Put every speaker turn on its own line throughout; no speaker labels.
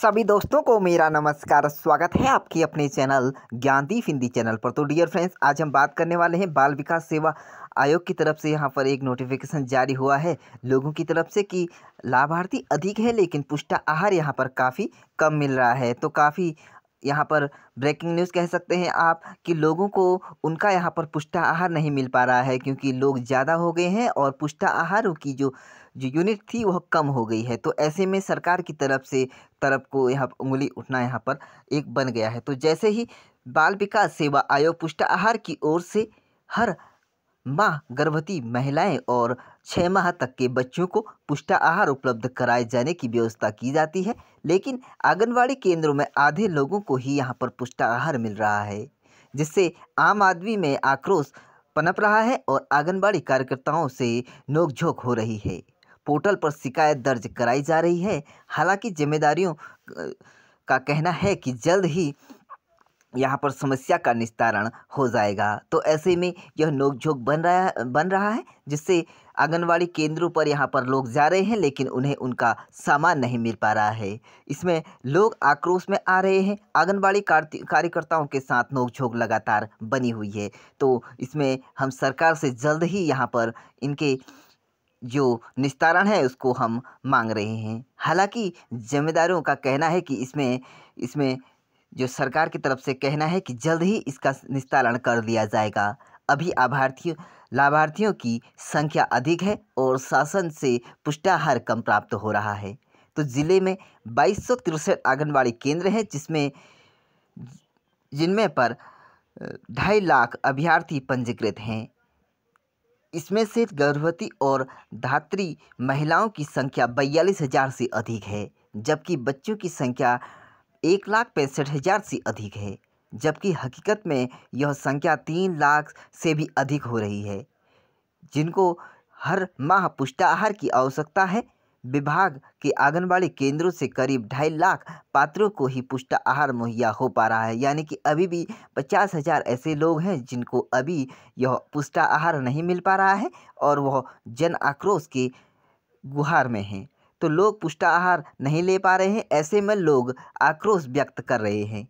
सभी दोस्तों को मेरा नमस्कार स्वागत है आपकी अपने चैनल ज्ञानदीप हिंदी चैनल पर तो डियर फ्रेंड्स आज हम बात करने वाले हैं बाल विकास सेवा आयोग की तरफ से यहाँ पर एक नोटिफिकेशन जारी हुआ है लोगों की तरफ से कि लाभार्थी अधिक है लेकिन पुष्टा आहार यहाँ पर काफ़ी कम मिल रहा है तो काफ़ी यहाँ पर ब्रेकिंग न्यूज़ कह सकते हैं आप कि लोगों को उनका यहाँ पर पुष्टा आहार नहीं मिल पा रहा है क्योंकि लोग ज़्यादा हो गए हैं और पुष्टा आहारों की जो जो यूनिट थी वह कम हो गई है तो ऐसे में सरकार की तरफ से तरफ को यहाँ उंगली उठना यहाँ पर एक बन गया है तो जैसे ही बाल विकास सेवा आयोग पुष्ट आहार की ओर से हर माह गर्भवती महिलाएं और छः माह तक के बच्चों को आहार उपलब्ध कराए जाने की व्यवस्था की जाती है लेकिन आंगनबाड़ी केंद्रों में आधे लोगों को ही यहाँ पर आहार मिल रहा है जिससे आम आदमी में आक्रोश पनप रहा है और आंगनबाड़ी कार्यकर्ताओं से नोकझोंक हो रही है पोर्टल पर शिकायत दर्ज कराई जा रही है हालांकि जिम्मेदारियों का कहना है कि जल्द ही यहाँ पर समस्या का निस्तारण हो जाएगा तो ऐसे में यह नोकझोंक बन रहा बन रहा है जिससे आंगनवाड़ी केंद्रों पर यहाँ पर लोग जा रहे हैं लेकिन उन्हें उनका सामान नहीं मिल पा रहा है इसमें लोग आक्रोश में आ रहे हैं आंगनवाड़ी कार्यकर्ताओं के साथ नोकझोंक लगातार बनी हुई है तो इसमें हम सरकार से जल्द ही यहाँ पर इनके जो निस्तारण है उसको हम मांग रहे हैं हालांकि ज़िम्मेदारों का कहना है कि इसमें इसमें जो सरकार की तरफ से कहना है कि जल्द ही इसका निस्तारण कर दिया जाएगा अभी आभार्थियों लाभार्थियों की संख्या अधिक है और शासन से पुष्टाहार कम प्राप्त हो रहा है तो ज़िले में बाईस सौ तिरसठ आंगनबाड़ी केंद्र हैं जिसमें जिनमें पर ढाई लाख अभ्यर्थी पंजीकृत हैं इसमें से गर्भवती और धात्री महिलाओं की संख्या बयालीस हज़ार से अधिक है जबकि बच्चों की संख्या एक लाख पैंसठ हज़ार से अधिक है जबकि हकीकत में यह संख्या तीन लाख से भी अधिक हो रही है जिनको हर माह पुष्टाहार की आवश्यकता है विभाग के आंगनबाड़ी केंद्रों से करीब ढाई लाख पात्रों को ही पुष्ट आहार मुहैया हो पा रहा है यानी कि अभी भी पचास हज़ार ऐसे लोग हैं जिनको अभी यह पुष्ट आहार नहीं मिल पा रहा है और वह जन आक्रोश के गुहार में हैं तो लोग पुष्ट आहार नहीं ले पा रहे हैं ऐसे में लोग आक्रोश व्यक्त कर रहे हैं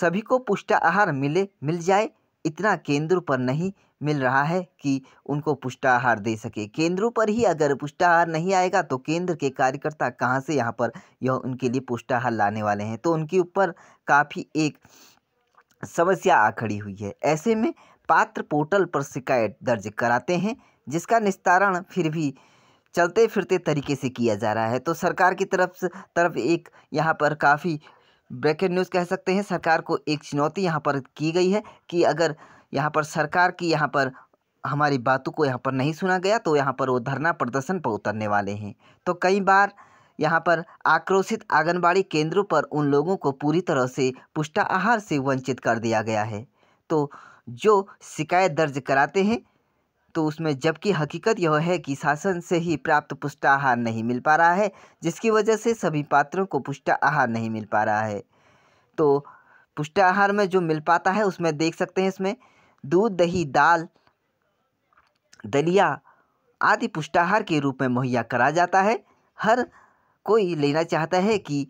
सभी को पुष्ट आहार मिले मिल जाए इतना केंद्र पर नहीं मिल रहा है कि उनको पुष्टाहार दे सके केंद्रों पर ही अगर पुष्टाहार नहीं आएगा तो केंद्र के कार्यकर्ता कहाँ से यहाँ पर यह उनके लिए पुष्टाहार लाने वाले हैं तो उनके ऊपर काफ़ी एक समस्या आ खड़ी हुई है ऐसे में पात्र पोर्टल पर शिकायत दर्ज कराते हैं जिसका निस्तारण फिर भी चलते फिरते तरीके से किया जा रहा है तो सरकार की तरफ तरफ एक यहाँ पर काफ़ी ब्रेकेट न्यूज़ कह सकते हैं सरकार को एक चुनौती यहाँ पर की गई है कि अगर यहाँ पर सरकार की यहाँ पर हमारी बातों को यहाँ पर नहीं सुना गया तो यहाँ पर वो धरना प्रदर्शन पर उतरने वाले हैं तो कई बार यहाँ पर आक्रोशित आंगनबाड़ी केंद्रों पर उन लोगों को पूरी तरह से आहार से वंचित कर दिया गया है तो जो शिकायत दर्ज कराते हैं तो उसमें जबकि हकीकत यह है कि शासन से ही प्राप्त पुष्टाहार नहीं मिल पा रहा है जिसकी वजह से सभी पात्रों को पुष्टाहार नहीं मिल पा रहा है तो पुष्टाहार में जो मिल पाता है उसमें देख सकते हैं इसमें दूध दही दाल दलिया आदि पुष्टाहार के रूप में मुहैया करा जाता है हर कोई लेना चाहता है कि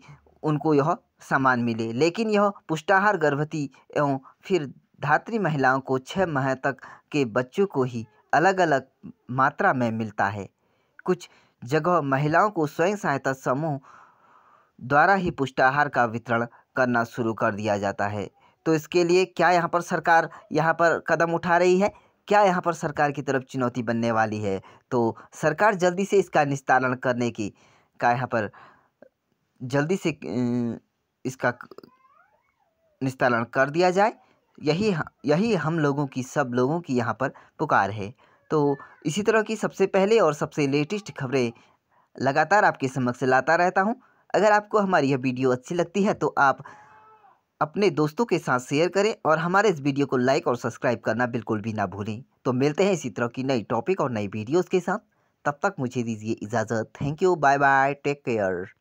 उनको यह सामान मिले लेकिन यह पुष्टाहार गर्भवती एवं फिर धात्री महिलाओं को छः माह तक के बच्चों को ही अलग अलग मात्रा में मिलता है कुछ जगह महिलाओं को स्वयं सहायता समूह द्वारा ही पुष्टाहार का वितरण करना शुरू कर दिया जाता है तो इसके लिए क्या यहाँ पर सरकार यहाँ पर कदम उठा रही है क्या यहाँ पर सरकार की तरफ चुनौती बनने वाली है तो सरकार जल्दी से इसका निस्तारण करने की का यहाँ पर जल्दी से इसका निस्तारण कर दिया जाए यही यही हम लोगों की सब लोगों की यहाँ पर पुकार है तो इसी तरह की सबसे पहले और सबसे लेटेस्ट खबरें लगातार आपके समक्ष लाता रहता हूँ अगर आपको हमारी यह वीडियो अच्छी लगती है तो आप अपने दोस्तों के साथ शेयर करें और हमारे इस वीडियो को लाइक और सब्सक्राइब करना बिल्कुल भी ना भूलें तो मिलते हैं इसी तरह की नई टॉपिक और नई वीडियोज़ के साथ तब तक मुझे दीजिए इजाज़त thank you bye bye take care